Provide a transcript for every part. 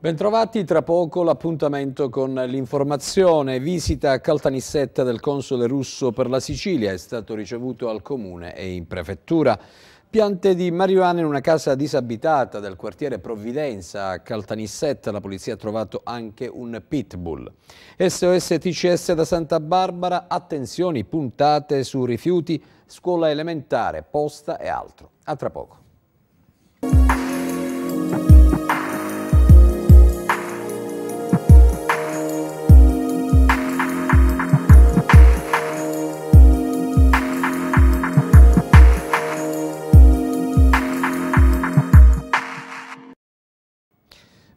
Bentrovati, tra poco l'appuntamento con l'informazione. Visita a Caltanissetta del console russo per la Sicilia, è stato ricevuto al comune e in prefettura. Piante di marijuana in una casa disabitata del quartiere Provvidenza a Caltanissetta, la polizia ha trovato anche un pitbull. SOS TCS da Santa Barbara, attenzioni puntate su rifiuti, scuola elementare, posta e altro. A tra poco.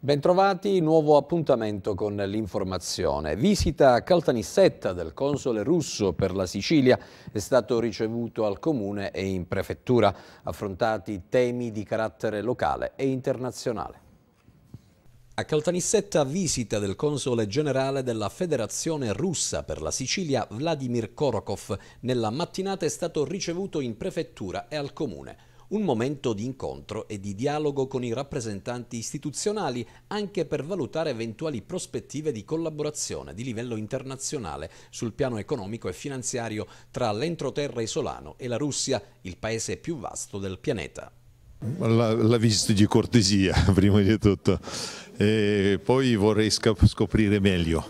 Bentrovati, nuovo appuntamento con l'informazione. Visita a Caltanissetta del console russo per la Sicilia è stato ricevuto al comune e in prefettura, affrontati temi di carattere locale e internazionale. A Caltanissetta visita del console generale della Federazione Russa per la Sicilia Vladimir Korokov. Nella mattinata è stato ricevuto in prefettura e al comune. Un momento di incontro e di dialogo con i rappresentanti istituzionali anche per valutare eventuali prospettive di collaborazione di livello internazionale sul piano economico e finanziario tra l'entroterra isolano e la Russia, il paese più vasto del pianeta. La, la visita di cortesia, prima di tutto. E poi vorrei scoprire meglio.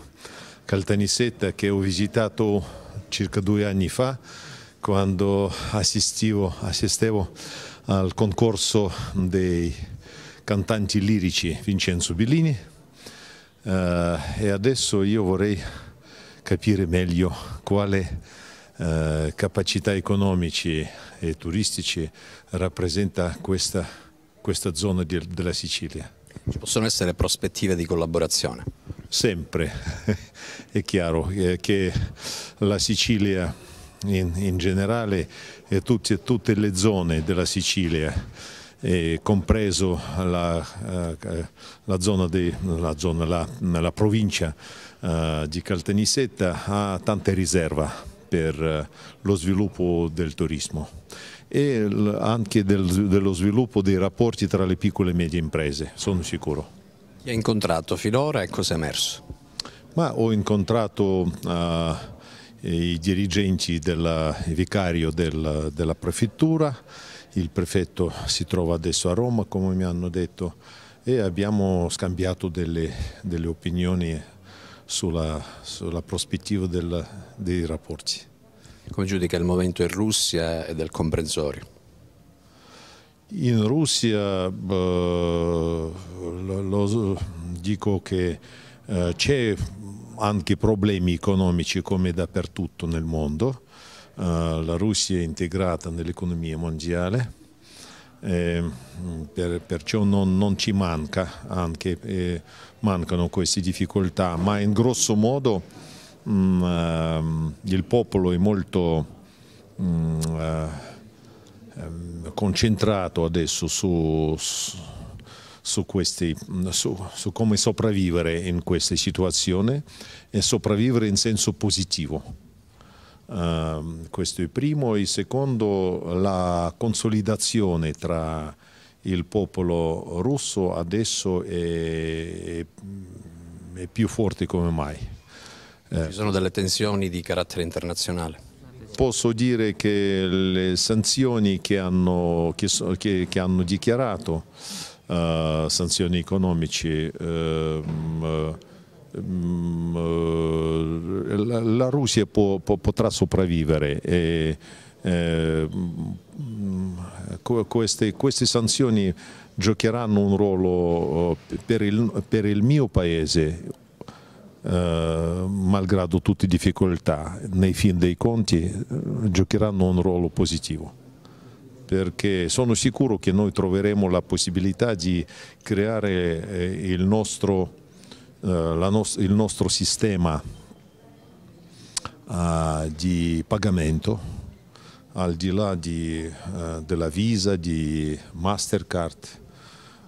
Caltanissetta che ho visitato circa due anni fa quando assistivo, assistevo al concorso dei cantanti lirici Vincenzo Bellini eh, e adesso io vorrei capire meglio quale eh, capacità economici e turistici rappresenta questa, questa zona di, della Sicilia. Ci possono essere prospettive di collaborazione? Sempre, è chiaro eh, che la Sicilia in, in generale eh, tutti, tutte le zone della Sicilia eh, compreso la, eh, la, zona de, la, zona la, la provincia eh, di Caltanissetta ha tante riserve per eh, lo sviluppo del turismo e anche del, dello sviluppo dei rapporti tra le piccole e medie imprese, sono sicuro. Chi ha incontrato finora e cosa è emerso? Ma ho incontrato eh, i dirigenti del vicario del, della prefettura, il prefetto si trova adesso a Roma come mi hanno detto e abbiamo scambiato delle, delle opinioni sulla, sulla prospettiva del, dei rapporti. Come giudica il momento in Russia e del comprensorio? In Russia beh, lo, lo, dico che eh, c'è anche problemi economici come dappertutto nel mondo. Eh, la Russia è integrata nell'economia mondiale, eh, per, perciò non, non, ci manca anche, eh, mancano queste difficoltà, ma in grosso modo mh, mm, eh, il popolo è molto mh, mm, eh, ehm, concentrato adesso su, su su, questi, mm, su, su come sopravvivere in queste situazioni e sopravvivere in senso positivo. Uh, questo è il primo. Il secondo, la consolidazione tra il popolo russo adesso è, è mm, più forte come mai. Ci eh. sono delle tensioni di carattere internazionale posso dire che le sanzioni che hanno, che, che hanno dichiarato eh, sanzioni economici. Ehm, ehm, eh, la, la Russia può, può, potrà sopravvivere e, eh, queste, queste, sanzioni giocheranno un ruolo eh, per il, per il mio paese, eh, malgrado tutte le difficoltà, nei fin dei conti giocheranno un ruolo positivo perché sono sicuro che noi troveremo la possibilità di creare eh, il nostro, eh, il nostro sistema ah, di pagamento al di là di, eh, della Visa, di Mastercard,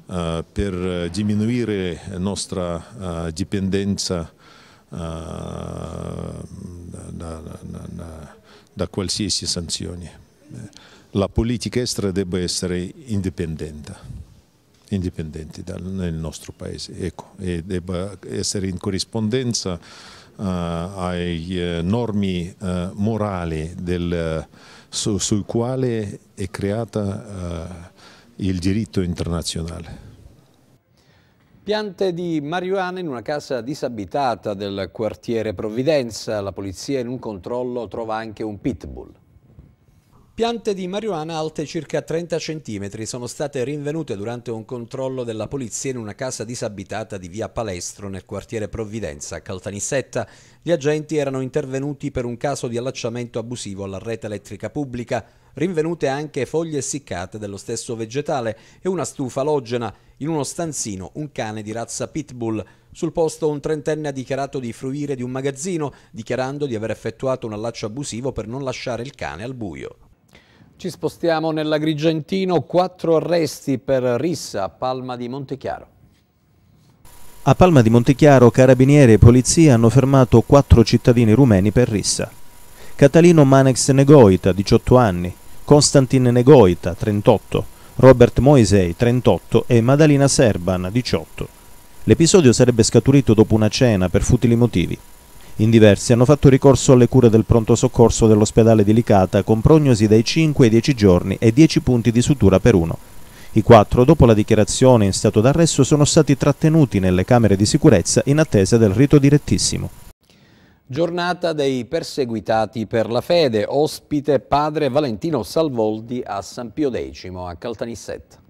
per diminuire la nostra dipendenza da, da, da, da qualsiasi sanzione la politica estera debba essere indipendente indipendente dal, nel nostro paese ecco, e debba essere in corrispondenza uh, ai eh, normi uh, morali del, su, sui quali è creata uh, il diritto internazionale. Piante di marijuana in una casa disabitata del quartiere Provvidenza. La polizia in un controllo trova anche un pitbull. Piante di marijuana alte circa 30 cm sono state rinvenute durante un controllo della polizia in una casa disabitata di via Palestro nel quartiere Provvidenza, Caltanissetta. Gli agenti erano intervenuti per un caso di allacciamento abusivo alla rete elettrica pubblica, rinvenute anche foglie essiccate dello stesso vegetale e una stufa alogena. In uno stanzino un cane di razza pitbull. Sul posto un trentenne ha dichiarato di fruire di un magazzino, dichiarando di aver effettuato un allaccio abusivo per non lasciare il cane al buio. Ci spostiamo nell'Agrigentino, quattro arresti per rissa Palma di Montechiaro. A Palma di Montechiaro carabinieri e polizia hanno fermato quattro cittadini rumeni per rissa. Catalino Manex Negoita, 18 anni, Konstantin Negoita, 38, Robert Moisei, 38 e Madalina Serban, 18. L'episodio sarebbe scaturito dopo una cena per futili motivi. In diversi hanno fatto ricorso alle cure del pronto soccorso dell'ospedale di Licata con prognosi dai 5 ai 10 giorni e 10 punti di sutura per uno. I quattro, dopo la dichiarazione in stato d'arresto, sono stati trattenuti nelle camere di sicurezza in attesa del rito direttissimo. Giornata dei perseguitati per la fede, ospite padre Valentino Salvoldi a San Pio X a Caltanissetta.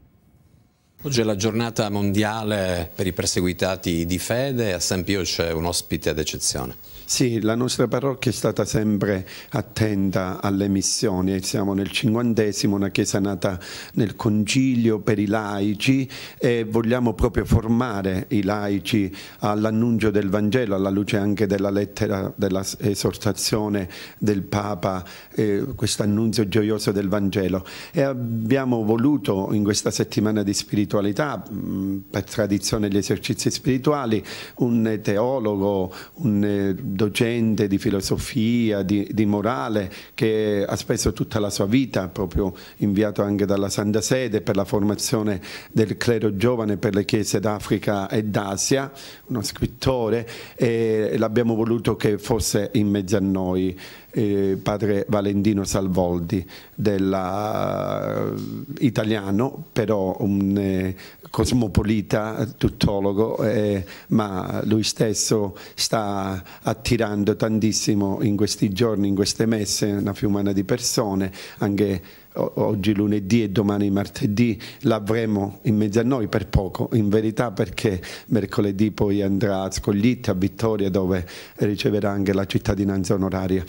Oggi è la giornata mondiale per i perseguitati di fede a San Pio c'è un ospite d'eccezione. Sì, la nostra parrocchia è stata sempre attenta alle missioni, siamo nel cinquantesimo, una chiesa nata nel concilio per i laici e vogliamo proprio formare i laici all'annuncio del Vangelo, alla luce anche della lettera dell'esortazione del Papa, eh, questo annunzio gioioso del Vangelo. E abbiamo voluto in questa settimana di spiritualità, mm, per tradizione gli esercizi spirituali, un teologo, un eh, docente di filosofia, di, di, morale, che ha speso tutta la sua vita, proprio inviato anche dalla Santa Sede per la formazione del clero giovane per le chiese d'Africa e d'Asia, uno scrittore, e l'abbiamo voluto che fosse in mezzo a noi eh, padre Valentino Salvoldi, della, eh, italiano, però un eh, cosmopolita, tuttologo, eh, ma lui stesso sta attirando tantissimo in questi giorni, in queste messe, una fiumana di persone, anche oggi lunedì e domani martedì l'avremo in mezzo a noi per poco, in verità perché mercoledì poi andrà a Scoglitti, a Vittoria dove riceverà anche la cittadinanza onoraria.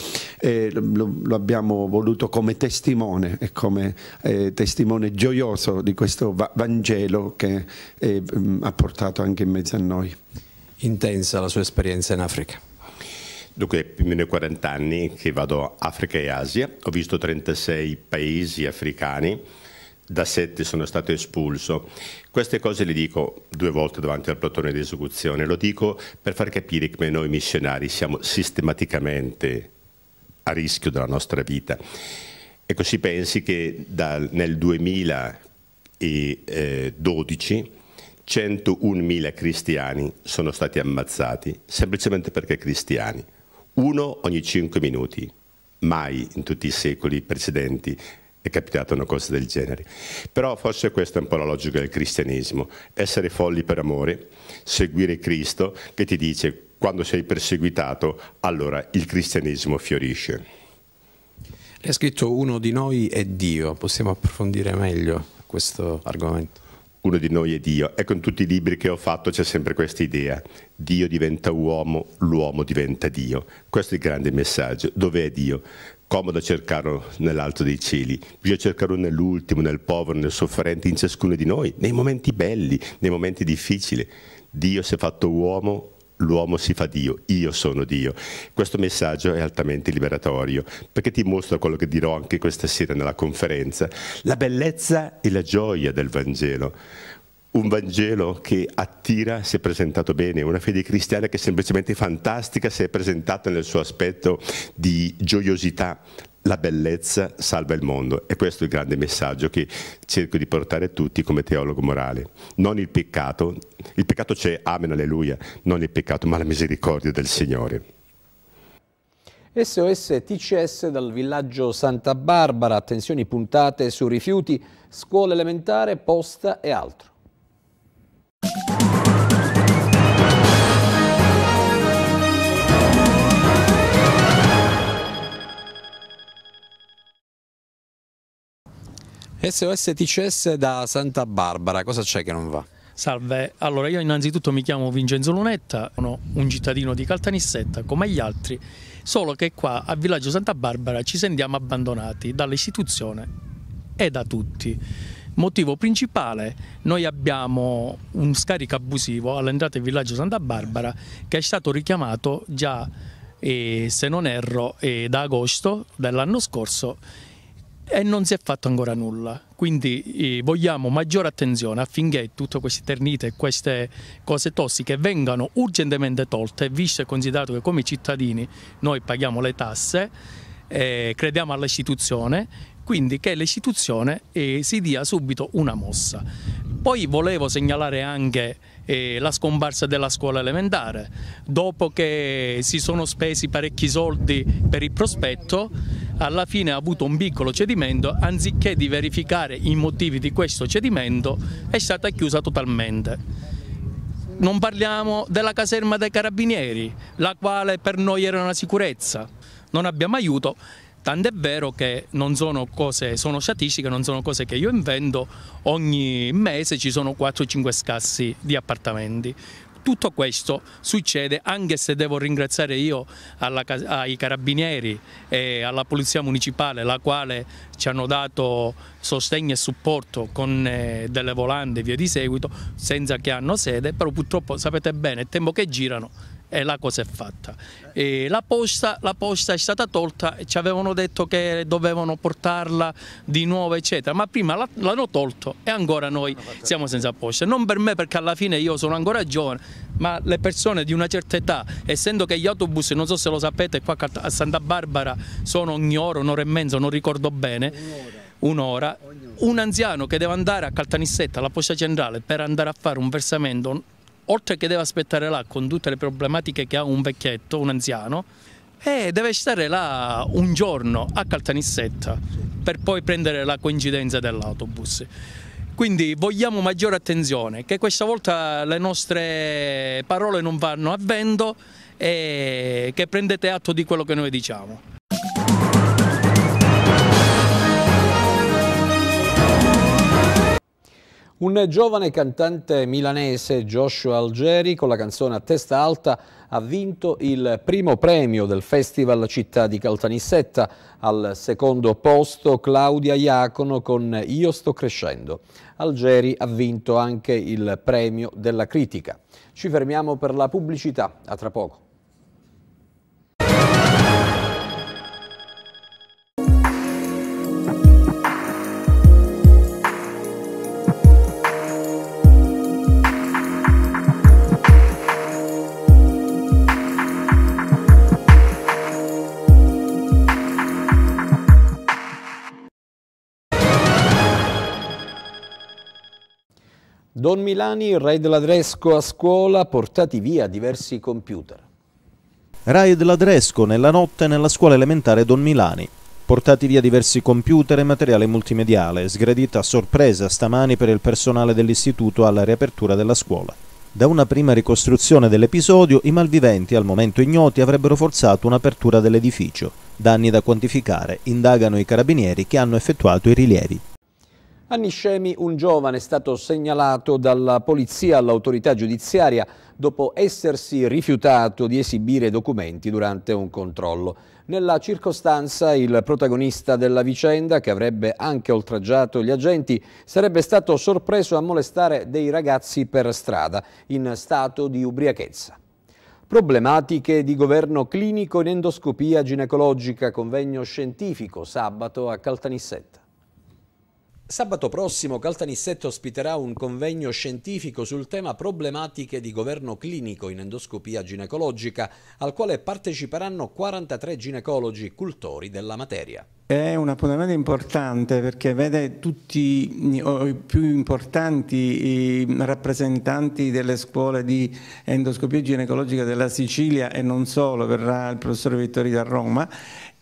Lo, lo, abbiamo voluto come testimone e come eh, testimone gioioso di questo va Vangelo che eh, ha portato anche in mezzo a noi. Intensa la sua esperienza in Africa. Dunque, più o meno 40 anni che vado Africa e Asia, ho visto 36 paesi africani, da 7 sono stato espulso. Queste cose le dico due volte davanti al plotone di esecuzione, lo dico per far capire come noi missionari siamo sistematicamente a rischio della nostra vita. E così pensi che dal, nel 2012 101.000 cristiani sono stati ammazzati semplicemente perché cristiani uno ogni cinque minuti. Mai in tutti i secoli precedenti è capitata una cosa del genere. Però forse questa è un po' la logica del cristianesimo, essere folli per amore, seguire Cristo che ti dice quando sei perseguitato, allora il cristianesimo fiorisce. È scritto uno di noi è Dio, possiamo approfondire meglio questo argomento uno di noi è Dio. Ecco, in tutti i libri che ho fatto c'è sempre questa idea. Dio diventa uomo, l'uomo diventa Dio. Questo è il grande messaggio. Dov'è Dio? Comodo cercarlo nell'alto dei cieli, bisogna cercarlo nell'ultimo, nel povero, nel sofferente, in ciascuno di noi, nei momenti belli, nei momenti difficili. Dio si è fatto uomo l'uomo si fa Dio, io sono Dio. Questo messaggio è altamente liberatorio, perché ti mostra quello che dirò anche questa sera nella conferenza, la bellezza e la gioia del Vangelo. Un Vangelo che attira se presentato bene, una fede cristiana che è semplicemente fantastica se è presentata nel suo aspetto di gioiosità, la bellezza salva il mondo e questo è il grande messaggio che cerco di portare a tutti come teologo morale. Non il peccato, il peccato c'è, amen, alleluia, non il peccato ma la misericordia del Signore. SOS TCS dal villaggio Santa Barbara, attenzioni puntate su rifiuti, scuola elementare, posta e altro. SOS TCS da Santa Barbara, cosa c'è che non va? Salve, allora io innanzitutto mi chiamo Vincenzo Lunetta, sono un cittadino di Caltanissetta come gli altri, solo che qua a Villaggio Santa Barbara ci sentiamo abbandonati dall'istituzione e da tutti. Motivo principale, noi abbiamo un scarico abusivo all'entrata in Villaggio Santa Barbara che è stato richiamato già, eh, se non erro, eh, da agosto dell'anno scorso e non si è fatto ancora nulla. Quindi eh, vogliamo maggiore attenzione affinché tutte queste ternite e queste cose tossiche vengano urgentemente tolte, visto e considerato che come cittadini noi paghiamo le tasse, eh, crediamo all'istituzione, quindi che l'istituzione eh, si dia subito una mossa. Poi volevo segnalare anche eh, la scomparsa della scuola elementare. Dopo che si sono spesi parecchi soldi per il prospetto, alla fine ha avuto un piccolo cedimento, anziché di verificare i motivi di questo cedimento è stata chiusa totalmente non parliamo della caserma dei carabinieri, la quale per noi era una sicurezza. Non abbiamo aiuto, tant'è vero che non sono cose, sono statistiche, non sono cose che io invento, ogni mese ci sono 4-5 scassi di appartamenti tutto questo succede anche se devo ringraziare io alla, ai carabinieri e alla polizia municipale la quale ci hanno dato sostegno e supporto con eh, delle volande e via di seguito senza che hanno sede però purtroppo sapete bene il tempo che girano e la cosa è fatta. La posta, la, posta, è stata tolta, ci avevano detto che dovevano portarla di nuovo eccetera, ma prima l'hanno tolto e ancora noi siamo senza posta. Non per me perché alla fine io sono ancora giovane, ma le persone di una certa età, essendo che gli autobus, non so se lo sapete, qua a Santa Barbara sono ogni ora, un'ora e mezzo, non ricordo bene un'ora, un anziano che deve andare a Caltanissetta alla posta centrale per andare a fare un versamento oltre che deve aspettare là con tutte le problematiche che ha un vecchietto, un anziano, e deve stare là un giorno a Caltanissetta per poi prendere la coincidenza dell'autobus. Quindi vogliamo maggiore attenzione, che questa volta le nostre parole non vanno a vento e che prendete atto di quello che noi diciamo. Un giovane cantante milanese, Joshua Algeri, con la canzone A testa alta ha vinto il primo premio del Festival Città di Caltanissetta. Al secondo posto Claudia Iacono con Io sto crescendo. Algeri ha vinto anche il premio della critica. Ci fermiamo per la pubblicità, a tra poco. Don Milani, raid ladresco a scuola, portati via diversi computer. Raid ladresco nella notte nella scuola elementare Don Milani. Portati via diversi computer e materiale multimediale, sgredita a sorpresa stamani per il personale dell'istituto alla riapertura della scuola. Da una prima ricostruzione dell'episodio, i malviventi, al momento ignoti, avrebbero forzato un'apertura dell'edificio. Danni da quantificare, indagano i carabinieri che hanno effettuato i rilievi. A Niscemi un giovane è stato segnalato dalla polizia all'autorità giudiziaria dopo essersi rifiutato di esibire documenti durante un controllo. Nella circostanza il protagonista della vicenda, che avrebbe anche oltraggiato gli agenti, sarebbe stato sorpreso a molestare dei ragazzi per strada in stato di ubriachezza. Problematiche di governo clinico in endoscopia ginecologica, convegno scientifico sabato a Caltanissetta. Sabato prossimo Caltanissetto ospiterà un convegno scientifico sul tema problematiche di governo clinico in endoscopia ginecologica, al quale parteciperanno 43 ginecologi cultori della materia. È un appuntamento importante perché vede tutti i più importanti rappresentanti delle scuole di endoscopia ginecologica della Sicilia e non solo, verrà il professore Vittorio da Roma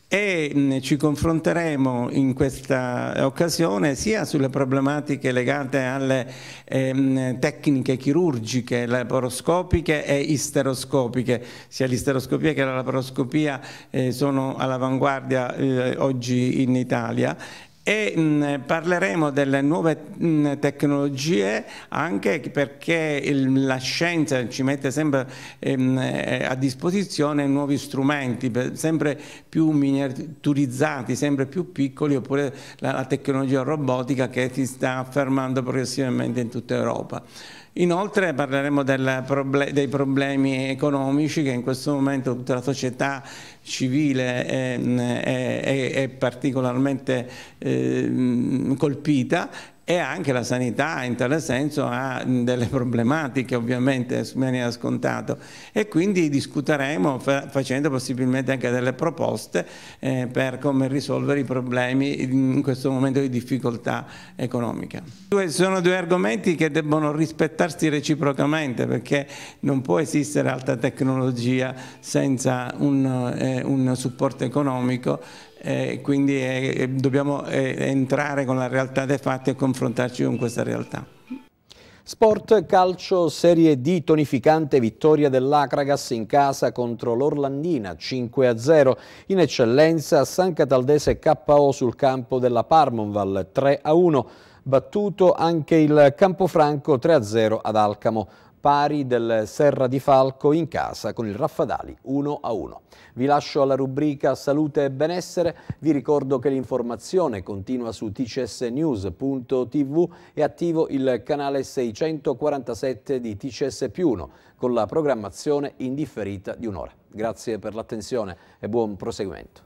e ci confronteremo in questa occasione sia sulle problematiche legate alle ehm, tecniche chirurgiche, laparoscopiche e isteroscopiche. Sia l'isteroscopia che la laparoscopia eh, sono all'avanguardia eh, oggi in Italia e mh, parleremo delle nuove mh, tecnologie anche perché il, la scienza ci mette sempre ehm, eh, a disposizione nuovi strumenti sempre più miniaturizzati, sempre più piccoli oppure la, la tecnologia robotica che si sta affermando progressivamente in tutta Europa. Inoltre parleremo proble dei problemi economici che in questo momento tutta la società civile ehm, è, è, è particolarmente eh, colpita e anche la sanità in tal senso ha delle problematiche ovviamente, me ne scontato e quindi discuteremo fa facendo possibilmente anche delle proposte eh, per come risolvere i problemi in questo momento di difficoltà economica. Due, sono due argomenti che debbono rispettarsi reciprocamente perché non può esistere alta tecnologia senza un, eh, un supporto economico eh, quindi eh, eh, dobbiamo eh, entrare con la realtà dei fatti e confrontarci con questa realtà. Sport, calcio, serie D, tonificante vittoria dell'Acragas in casa contro l'Orlandina 5-0. In eccellenza San Cataldese KO sul campo della Parmonval 3-1. Battuto anche il Campofranco 3-0 ad Alcamo pari del Serra di Falco in casa con il Raffadali 1 a 1. Vi lascio alla rubrica Salute e Benessere, vi ricordo che l'informazione continua su tcsnews.tv e attivo il canale 647 di TCS più 1 con la programmazione indifferita di un'ora. Grazie per l'attenzione e buon proseguimento.